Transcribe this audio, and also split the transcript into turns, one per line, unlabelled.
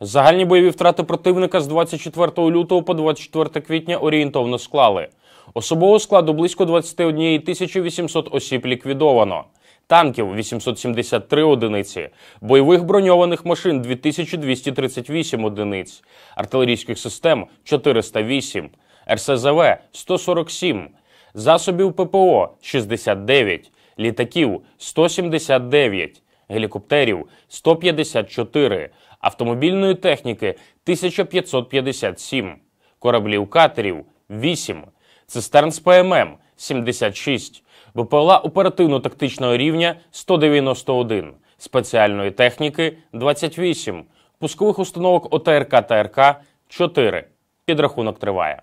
Загальні бойові втрати противника з 24 лютого по 24 квітня орієнтовно склали. Особового складу близько 21 800 осіб ліквідовано, танків 873 одиниці, бойових броньованих машин 2238 одиниць, артилерійських систем 408, РСЗВ 147, засобів ППО 69, літаків 179 гелікоптерів 154, автомобільної техніки 1557, кораблів катерів 8, цистерн з ПММ 76, БПЛА оперативно-тактичного рівня 191, спеціальної техніки 28, пускових установок ОТРК та РК 4. Підрахунок триває.